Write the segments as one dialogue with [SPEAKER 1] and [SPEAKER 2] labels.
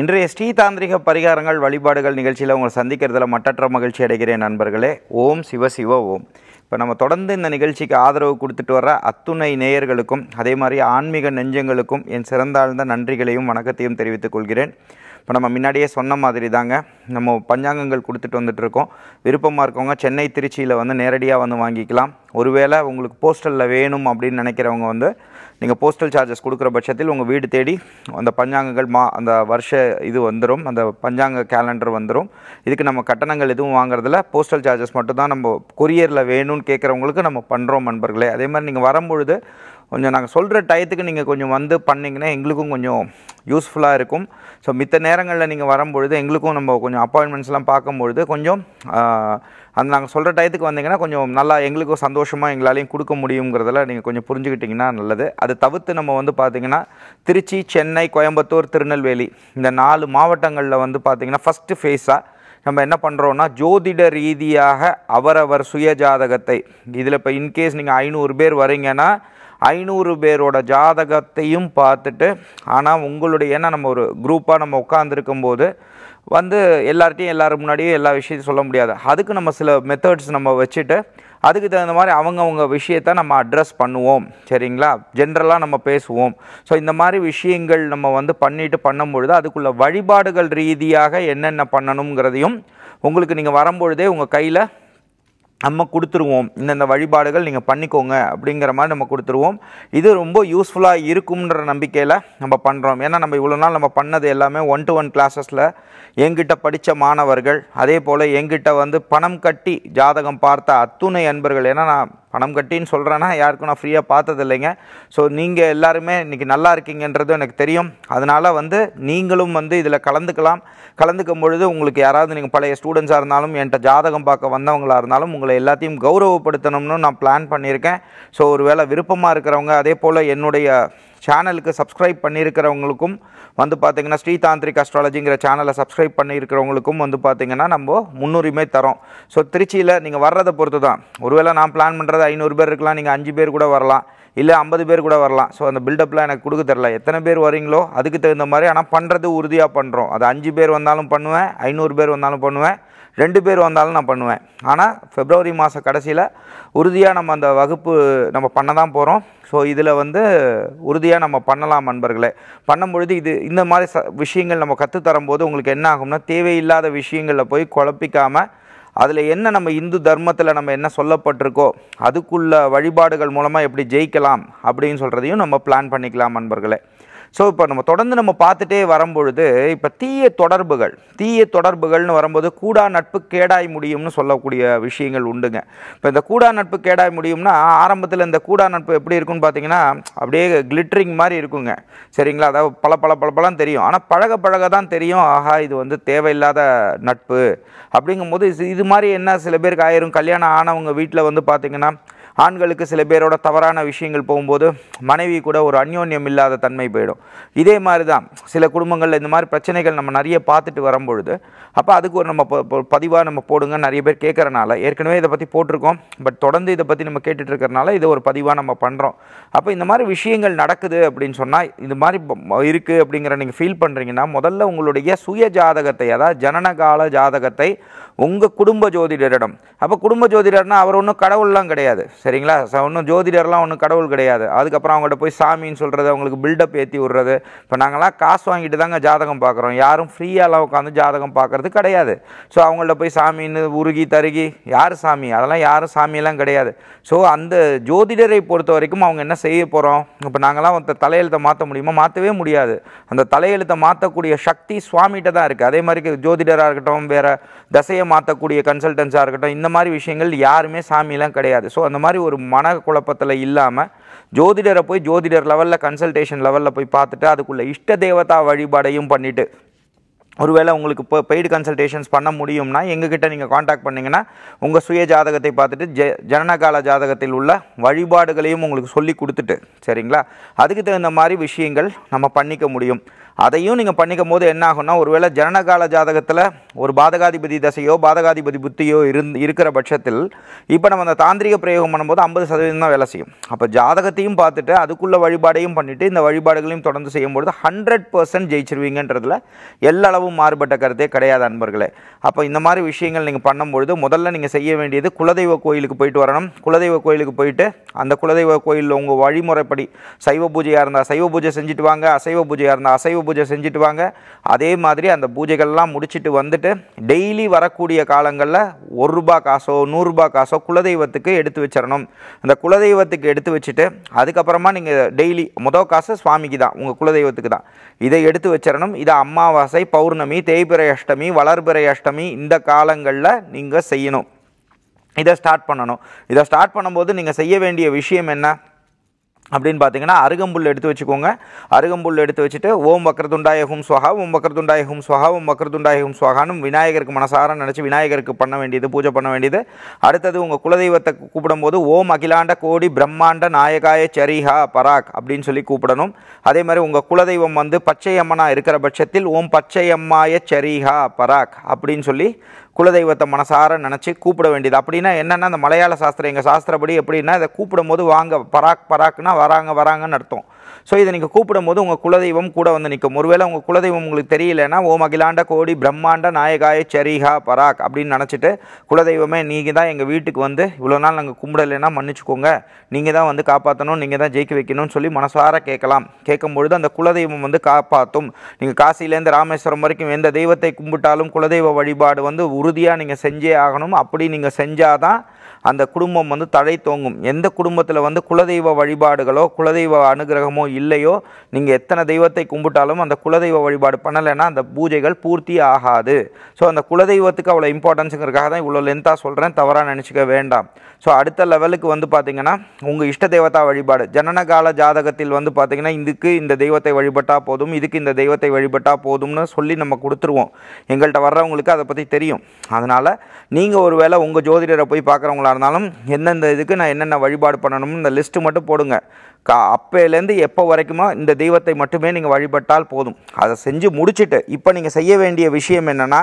[SPEAKER 1] இன்றைய ஸ்ரீதாந்திரிக பரிகாரங்கள் வழிபாடுகள் நிகழ்ச்சியில் உங்களை சந்திக்கிறதுல மட்டற்ற மகிழ்ச்சி அடைகிறேன் நண்பர்களே ஓம் சிவ சிவ ஓம் இப்போ நம்ம தொடர்ந்து இந்த நிகழ்ச்சிக்கு ஆதரவு கொடுத்துட்டு வர அத்துணை நேயர்களுக்கும் அதே மாதிரி ஆன்மீக நெஞ்சங்களுக்கும் என் சிறந்தாழ்ந்த நன்றிகளையும் வணக்கத்தையும் தெரிவித்துக் கொள்கிறேன் இப்போ நம்ம முன்னாடியே சொன்ன மாதிரி தாங்க நம்ம பஞ்சாங்கங்கள் கொடுத்துட்டு வந்துட்டுருக்கோம் விருப்பமாக இருக்கவங்க சென்னை திருச்சியில் வந்து நேரடியாக வந்து வாங்கிக்கலாம் ஒருவேளை உங்களுக்கு போஸ்டலில் வேணும் அப்படின்னு நினைக்கிறவங்க வந்து நீங்கள் போஸ்டல் சார்ஜஸ் கொடுக்குற பட்சத்தில் உங்கள் வீடு தேடி அந்த பஞ்சாங்கங்கள் மா அந்த வருஷ இது வந்துடும் அந்த பஞ்சாங்க கேலண்டர் வந்துடும் இதுக்கு நம்ம கட்டணங்கள் எதுவும் வாங்குறதில்ல போஸ்டல் சார்ஜஸ் மட்டும்தான் நம்ம கொரியரில் வேணும்னு கேட்குறவங்களுக்கு நம்ம பண்ணுறோம் நண்பர்களே அதே மாதிரி நீங்கள் வரும்பொழுது கொஞ்சம் நாங்கள் சொல்கிற டயத்துக்கு நீங்கள் கொஞ்சம் வந்து பண்ணிங்கன்னா எங்களுக்கும் கொஞ்சம் யூஸ்ஃபுல்லாக இருக்கும் ஸோ மித்த நேரங்களில் நீங்கள் வரும்பொழுது எங்களுக்கும் நம்ம கொஞ்சம் அப்பாயின்மெண்ட்ஸ்லாம் பார்க்கும்பொழுது கொஞ்சம் அந்த நாங்கள் சொல்கிற டயத்துக்கு வந்தீங்கன்னா கொஞ்சம் நல்லா எங்களுக்கும் சந்தோஷமாக எங்களாலையும் கொடுக்க முடியுங்கிறதெல்லாம் நீங்கள் கொஞ்சம் புரிஞ்சுக்கிட்டிங்கன்னா நல்லது அதை தவிர்த்து நம்ம வந்து பார்த்திங்கன்னா திருச்சி சென்னை கோயம்புத்தூர் திருநெல்வேலி இந்த நாலு மாவட்டங்களில் வந்து பார்த்திங்கன்னா ஃபஸ்ட்டு ஃபேஸாக நம்ம என்ன பண்ணுறோன்னா ஜோதிட ரீதியாக அவரவர் சுய ஜாதகத்தை இதில் இப்போ இன்கேஸ் நீங்கள் ஐநூறு பேர் வரீங்கன்னா ஐநூறு பேரோட ஜாதகத்தையும் பார்த்துட்டு ஆனால் உங்களுடைய ஏன்னா நம்ம ஒரு குரூப்பாக நம்ம உட்காந்துருக்கும் போது வந்து எல்லார்ட்டையும் எல்லோரும் முன்னாடியும் எல்லா விஷயத்தையும் சொல்ல முடியாது அதுக்கு நம்ம சில மெத்தட்ஸ் நம்ம வச்சுட்டு அதுக்கு தகுந்த மாதிரி அவங்கவுங்க விஷயத்த நம்ம அட்ரஸ் பண்ணுவோம் சரிங்களா ஜென்ரலாக நம்ம பேசுவோம் ஸோ இந்த மாதிரி விஷயங்கள் நம்ம வந்து பண்ணிட்டு பண்ணும்பொழுது அதுக்குள்ள வழிபாடுகள் ரீதியாக என்னென்ன பண்ணணுங்கிறதையும் உங்களுக்கு நீங்கள் வரும்பொழுதே உங்கள் கையில் நம்ம கொடுத்துருவோம் இந்தந்த வழிபாடுகள் நீங்கள் பண்ணிக்கோங்க அப்படிங்கிற மாதிரி நம்ம கொடுத்துருவோம் இது ரொம்ப யூஸ்ஃபுல்லாக இருக்கும்ன்ற நம்பிக்கையில் நம்ம பண்ணுறோம் ஏன்னா நம்ம இவ்வளோ நாள் நம்ம பண்ணது எல்லாமே ஒன் டு ஒன் கிளாஸஸில் எங்கிட்ட படித்த மாணவர்கள் அதே போல் எங்கிட்ட வந்து பணம் கட்டி ஜாதகம் பார்த்த அத்துணை அன்பர்கள் ஏன்னா நான் பணம் கட்டின்னு சொல்கிறேன்னா யாருக்கும் நான் ஃப்ரீயாக பார்த்தது இல்லைங்க ஸோ நீங்கள் எல்லாருமே இன்றைக்கி நல்லா இருக்கீங்கன்றதும் எனக்கு தெரியும் அதனால் வந்து நீங்களும் வந்து இதில் கலந்துக்கலாம் கலந்துக்கும் பொழுது உங்களுக்கு யாராவது நீங்கள் பழைய ஸ்டூடெண்ட்ஸாக இருந்தாலும் என்கிட்ட ஜாதகம் பார்க்க வந்தவங்களாக இருந்தாலும் உங்களை அவங்கள எல்லாத்தையும் கௌரவப்படுத்தணும்னு நான் பிளான் பண்ணியிருக்கேன் ஸோ ஒரு வேளை விருப்பமாக இருக்கிறவங்க அதே போல் என்னுடைய சேனலுக்கு சப்ஸ்கிரைப் பண்ணியிருக்கிறவங்களுக்கும் வந்து பார்த்திங்கன்னா ஸ்ரீதாந்திரிக் அஸ்ட்ராலஜிங்கிற சேனலை சப்ஸ்கிரைப் பண்ணியிருக்கிறவங்களுக்கும் வந்து பார்த்திங்கன்னா நம்ம முன்னுரிமை தரோம் ஸோ திருச்சியில் நீங்கள் வர்றதை பொறுத்து தான் ஒருவேளை நான் பிளான் பண்ணுறது ஐநூறு பேர் இருக்கலாம் நீங்கள் அஞ்சு பேர் கூட வரலாம் இல்லை ஐம்பது பேர் கூட வரலாம் ஸோ அந்த பில்டப்லாம் எனக்கு கொடுக்க தெரில எத்தனை பேர் வரீங்களோ அதுக்கு தகுந்த மாதிரி ஆனால் பண்ணுறது உறுதியாக பண்ணுறோம் அது அஞ்சு பேர் வந்தாலும் பண்ணுவேன் ஐநூறு பேர் வந்தாலும் பண்ணுவேன் ரெண்டு பேர் வந்தாலும் நான் பண்ணுவேன் ஆனால் ஃபெப்ரவரி மாத கடைசியில் உறுதியாக நம்ம அந்த வகுப்பு நம்ம பண்ண தான் போகிறோம் ஸோ இதில் வந்து உறுதியாக நம்ம பண்ணலாம் நண்பர்களே பண்ணும்பொழுது இது இந்த மாதிரி ச விஷயங்கள் நம்ம கற்றுத்தரும்போது உங்களுக்கு என்ன ஆகும்னா தேவையில்லாத விஷயங்களில் போய் குழப்பிக்காமல் அதில் என்ன நம்ம இந்து தர்மத்தில் நம்ம என்ன சொல்லப்பட்டிருக்கோ அதுக்குள்ள வழிபாடுகள் மூலமாக எப்படி ஜெயிக்கலாம் அப்படின்னு சொல்கிறதையும் நம்ம பிளான் பண்ணிக்கலாம் நண்பர்களே ஸோ இப்போ நம்ம தொடர்ந்து நம்ம பார்த்துட்டே வரும்பொழுது இப்போ தீய தொடர்புகள் தீய தொடர்புகள்னு வரும்போது கூடா நட்பு கேடாய் முடியும்னு சொல்லக்கூடிய விஷயங்கள் உண்டுங்க இப்போ இந்த கூடா நட்பு கேடாய் முடியும்னா ஆரம்பத்தில் இந்த கூடா நட்பு எப்படி இருக்குன்னு பார்த்தீங்கன்னா அப்படியே கிளிட்ரிங் மாதிரி இருக்குங்க சரிங்களா அதாவது பல பல பல பலம் தெரியும் ஆனால் பழக பழக தான் தெரியும் ஆஹா இது வந்து தேவையில்லாத நட்பு அப்படிங்கும்போது இது மாதிரி என்ன சில பேருக்கு ஆயிரும் கல்யாணம் ஆனவங்க வீட்டில் வந்து பார்த்திங்கன்னா ஆண்களுக்கு சில பேரோட தவறான விஷயங்கள் போகும்போது மனைவி கூட ஒரு அந்யோன்யம் இல்லாத தன்மை போயிடும் இதே மாதிரி தான் சில குடும்பங்களில் இந்த மாதிரி பிரச்சனைகள் நம்ம நிறைய பார்த்துட்டு வரும்பொழுது அப்போ அதுக்கு ஒரு நம்ம பதிவாக நம்ம போடுங்க நிறைய பேர் கேட்குறனால ஏற்கனவே இதை பற்றி போட்டிருக்கோம் பட் தொடர்ந்து இதை பற்றி நம்ம கேட்டுட்டு இருக்கிறனால ஒரு பதிவாக நம்ம பண்ணுறோம் அப்போ இந்த மாதிரி விஷயங்கள் நடக்குது அப்படின்னு சொன்னால் இது மாதிரி இருக்குது அப்படிங்கிற நீங்கள் ஃபீல் பண்ணுறீங்கன்னா முதல்ல உங்களுடைய சுய ஜாதகத்தை அதாவது ஜனனகால ஜாதகத்தை உங்கள் குடும்ப ஜோதிடரிடம் அப்போ குடும்ப ஜோதிடர்னா அவர் ஒன்றும் கடவுள்லாம் கிடையாது சரி சரிங்களா ஒன்றும் ஜோதிடர்லாம் ஒன்றும் கடவுள் கிடையாது அதுக்கப்புறம் அவங்கள்ட்ட போய் சாமின்னு சொல்கிறது அவங்களுக்கு பில்டப் ஏற்றி விடுறது இப்போ நாங்களாம் காசு வாங்கிட்டு தாங்க ஜாதகம் பார்க்குறோம் யாரும் ஃப்ரீயாலாம் உட்காந்து ஜாதகம் பார்க்குறது கிடையாது ஸோ அவங்கள்ட்ட போய் சாமின்னு உருகி தருகி யார் சாமி அதெல்லாம் யாரும் சாமியெல்லாம் கிடையாது ஸோ அந்த ஜோதிடரை பொறுத்த வரைக்கும் அவங்க என்ன செய்ய போகிறோம் இப்போ நாங்களாம் அந்த தலையெழுத்தை மாற்ற முடியுமா மாற்றவே முடியாது அந்த தலையெழுத்தை மாற்றக்கூடிய சக்தி சுவாமிகிட்ட தான் இருக்குது அதே மாதிரி ஜோதிடராக இருக்கட்டும் வேறு தசையை மாற்றக்கூடிய கன்சல்டன்ஸாக இருக்கட்டும் இந்த மாதிரி விஷயங்கள் யாருமே சாமியெல்லாம் கிடையாது ஸோ அந்த மாதிரி மாதிரி ஒரு மனக்குழப்பத்தில் இல்லாமல் ஜோதிடரை போய் ஜோதிடர் லெவலில் கன்சல்டேஷன் லெவலில் போய் பார்த்துட்டு அதுக்குள்ளே இஷ்ட தேவதா வழிபாடையும் பண்ணிவிட்டு ஒருவேளை உங்களுக்கு இப்போ பெய்டு கன்சல்டேஷன்ஸ் பண்ண முடியும்னா எங்ககிட்ட நீங்கள் காண்டாக்ட் பண்ணிங்கன்னா உங்கள் சுய ஜாதகத்தை பார்த்துட்டு ஜெ ஜனனகால ஜாதகத்தில் உள்ள வழிபாடுகளையும் உங்களுக்கு சொல்லி கொடுத்துட்டு சரிங்களா அதுக்கு தகுந்த மாதிரி விஷயங்கள் நம்ம பண்ணிக்க முடியும் அதையும் நீங்கள் பண்ணிக்கும் போது என்ன ஆகும்னா ஒருவேளை ஜனனகால ஜாதகத்தில் ஒரு பாதகாதிபதி தசையோ பாதகாதிபதி புத்தியோ இருந் இருக்கிற பட்சத்தில் இப்போ நம்ம அந்த தாந்திரிக பிரயோகம் பண்ணும்போது ஐம்பது சதவீதம் தான் வேலை செய்யும் அப்போ ஜாதகத்தையும் பார்த்துட்டு அதுக்குள்ள வழிபாடையும் பண்ணிவிட்டு இந்த வழிபாடுகளையும் தொடர்ந்து செய்யும்பொழுது ஹண்ட்ரட் பர்சன்ட் ஜெயிச்சிருவீங்கன்றதில் எல்லா யாரும் மாறுபட்ட கருத்தே கிடையாது அன்பர்களே அப்போ இந்த மாதிரி விஷயங்கள் நீங்கள் பண்ணும்பொழுது முதல்ல நீங்கள் செய்ய வேண்டியது குலதெய்வ கோயிலுக்கு போயிட்டு வரணும் குலதெய்வ கோயிலுக்கு போயிட்டு அந்த குலதெய்வ கோயிலில் உங்கள் வழிமுறைப்படி சைவ பூஜையாக இருந்தால் சைவ பூஜை செஞ்சுட்டு வாங்க அசைவ பூஜையாக இருந்தால் அசைவ பூஜை செஞ்சுட்டு வாங்க அதே மாதிரி அந்த பூஜைகள்லாம் முடிச்சுட்டு வந்துட்டு டெய்லி வரக்கூடிய காலங்களில் ஒரு ரூபா காசோ நூறுரூபா காசோ குலதெய்வத்துக்கு எடுத்து வச்சிடணும் அந்த குலதெய்வத்துக்கு எடுத்து வச்சுட்டு அதுக்கப்புறமா நீங்கள் டெய்லி முதல் காசு சுவாமிக்கு தான் உங்கள் குலதெய்வத்துக்கு தான் இதை எடுத்து வச்சிடணும் இதை அமாவாசை பௌர் பௌர்ணமி தேய்பிரை அஷ்டமி வளர்பிரை அஷ்டமி இந்த காலங்களில் நீங்கள் செய்யணும் இதை ஸ்டார்ட் பண்ணணும் இதை ஸ்டார்ட் பண்ணும்போது நீங்கள் செய்ய வேண்டிய விஷயம் என்ன அப்படின்னு பார்த்தீங்கன்னா அருகம்புல் எடுத்து வச்சுக்கோங்க அருகம்புல் எடுத்து வச்சுட்டு ஓம் வக்கரதுண்டாயகும் சுவஹா ஓம் வக்கரதுண்டாயகும் சுவஹா ஓம் வக்கரதுண்டாயகும் ஸ்வகானும் விநாயகருக்கு மனசார நினச்சி விநாயகருக்கு பண்ண வேண்டியது பூஜை பண்ண வேண்டியது அடுத்தது உங்கள் குலதெய்வத்தை கூப்பிடும்போது ஓம் அகிலாண்ட கோடி பிரம்மாண்ட நாயகாய சரிஹா பராக் அப்படின்னு சொல்லி கூப்பிடணும் அதே மாதிரி உங்கள் குலதெய்வம் வந்து பச்சையம்மனாக இருக்கிற பட்சத்தில் ஓம் பச்சை அம்மாய சரிஹா பராக் அப்படின்னு சொல்லி குலதெய்வத்தை மனசார நினச்சி கூப்பிட வேண்டியது அப்படின்னா என்னென்னா அந்த மலையாள சாஸ்திரம் எங்கள் சாஸ்திரப்படி எப்படின்னா இதை கூப்பிடும் போது வாங்க பராக் பராக்னா வராங்க வராங்கன்னு அர்த்தம் ஸோ இதை நீங்கள் கூப்பிடும் போது உங்கள் குலதெய்வம் கூட வந்து நிற்கும் ஒருவேளை உங்கள் குலதெய்வம் உங்களுக்கு தெரியலன்னா ஓம் அகிலாண்ட கோடி பிரம்மாண்ட நாயகாய சரிஹா பராக் அப்படின்னு நினச்சிட்டு குலதெய்வமே நீங்கள் தான் எங்கள் வீட்டுக்கு வந்து இவ்வளோ நாள் நாங்கள் கும்பிடலைன்னா மன்னிச்சுக்கோங்க நீங்கள் தான் வந்து காப்பாற்றணும் நீங்கள் தான் ஜெயிக்க வைக்கணும்னு சொல்லி மனசார கேட்கலாம் கேட்கும் பொழுது அந்த குலதெய்வம் வந்து காப்பாற்றும் நீங்கள் காசிலேருந்து ராமேஸ்வரம் வரைக்கும் எந்த தெய்வத்தை கும்பிட்டாலும் குலதெய்வ வழிபாடு வந்து உறுதியாக நீங்கள் செஞ்சே ஆகணும் அப்படி நீங்கள் செஞ்சாதான் அந்த குடும்பம் வந்து தழை தோங்கும் எந்த குடும்பத்தில் வந்து குலதெய்வ வழிபாடுகளோ குலதெய்வ அனுகிரகமோ இல்லையோ நீங்கள் எத்தனை தெய்வத்தை கும்பிட்டாலும் அந்த குலதெய்வ வழிபாடு பண்ணலைன்னா அந்த பூஜைகள் பூர்த்தி ஆகாது ஸோ அந்த குலதெய்வத்துக்கு அவ்வளோ இம்பார்ட்டன்ஸுங்கிறக்காக தான் இவ்வளோ லென்த்தாக சொல்கிறேன் தவறாக நினச்சிக்க வேண்டாம் ஸோ அடுத்த லெவலுக்கு வந்து பார்த்திங்கன்னா உங்கள் இஷ்ட தேவதா வழிபாடு ஜனனகால ஜாதகத்தில் வந்து பார்த்திங்கன்னா இதுக்கு இந்த தெய்வத்தை வழிபட்டால் போதும் இதுக்கு இந்த தெய்வத்தை வழிபட்டால் போதும்னு சொல்லி நம்ம கொடுத்துருவோம் எங்கள்கிட்ட வர்றவங்களுக்கு அதை பற்றி தெரியும் அதனால் நீங்கள் ஒரு வேளை உங்கள் ஜோதிடரை போய் பார்க்குறவங்களா வழிபாடாக இருந்தாலும் எந்தெந்த இதுக்கு நான் என்னென்ன வழிபாடு பண்ணணும்னு இந்த லிஸ்ட்டு மட்டும் போடுங்க கா அப்போலேருந்து எப்போ வரைக்குமோ இந்த தெய்வத்தை மட்டுமே நீங்கள் வழிபட்டால் போதும் அதை செஞ்சு முடிச்சுட்டு இப்போ நீங்கள் செய்ய வேண்டிய விஷயம் என்னென்னா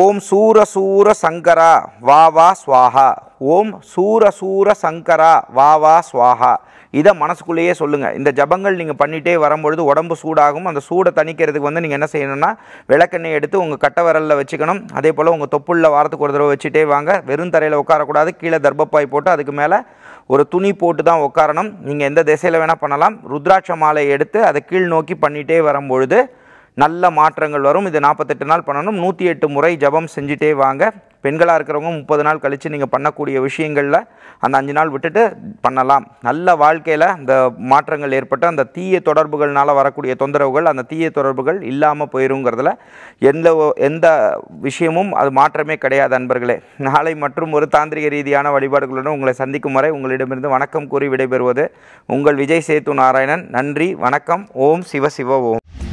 [SPEAKER 1] ஓம் சூர சூர சங்கரா வா வா ஸ்வாஹா ஓம் சூர சூர சங்கரா வா வா ஸ்வாஹா இதை மனசுக்குள்ளேயே சொல்லுங்கள் இந்த ஜபங்கள் நீங்கள் பண்ணிகிட்டே வரும்பொழுது உடம்பு சூடாகும் அந்த சூடை தணிக்கிறதுக்கு வந்து நீங்கள் என்ன செய்யணும்னா விளக்கெண்ணெய் எடுத்து உங்கள் கட்ட விரலில் வச்சுக்கணும் அதே போல் உங்கள் தொப்புளில் வாரத்துக்கு ஒரு தடவை வச்சுட்டே வாங்க வெறும் தரையில் உட்காரக்கூடாது கீழே தர்ப்பப்பாய் போட்டு அதுக்கு மேலே ஒரு துணி போட்டு தான் உட்காரணும் நீங்கள் எந்த திசையில் வேணால் பண்ணலாம் ருத்ராட்ச மாலை எடுத்து அதை கீழ் நோக்கி பண்ணிகிட்டே வரும்பொழுது நல்ல மாற்றங்கள் வரும் இது நாற்பத்தெட்டு நாள் பண்ணணும் நூற்றி எட்டு முறை ஜபம் செஞ்சுட்டே வாங்க பெண்களாக இருக்கிறவங்க முப்பது நாள் கழித்து நீங்கள் பண்ணக்கூடிய விஷயங்களில் அந்த அஞ்சு நாள் விட்டுட்டு பண்ணலாம் நல்ல வாழ்க்கையில் அந்த மாற்றங்கள் ஏற்பட்டு அந்த தீய தொடர்புகள்னால் வரக்கூடிய தொந்தரவுகள் அந்த தீய தொடர்புகள் இல்லாமல் போயிருங்கிறதுல எந்த எந்த விஷயமும் அது மாற்றமே கிடையாது அன்பர்களே நாளை மற்றும் ஒரு தாந்திரிக ரீதியான வழிபாடுகளுடன் உங்களை சந்திக்கும் வரை உங்களிடமிருந்து வணக்கம் கூறி விடைபெறுவது உங்கள் விஜய் சேத்து நாராயணன் நன்றி வணக்கம் ஓம் சிவ சிவ ஓம்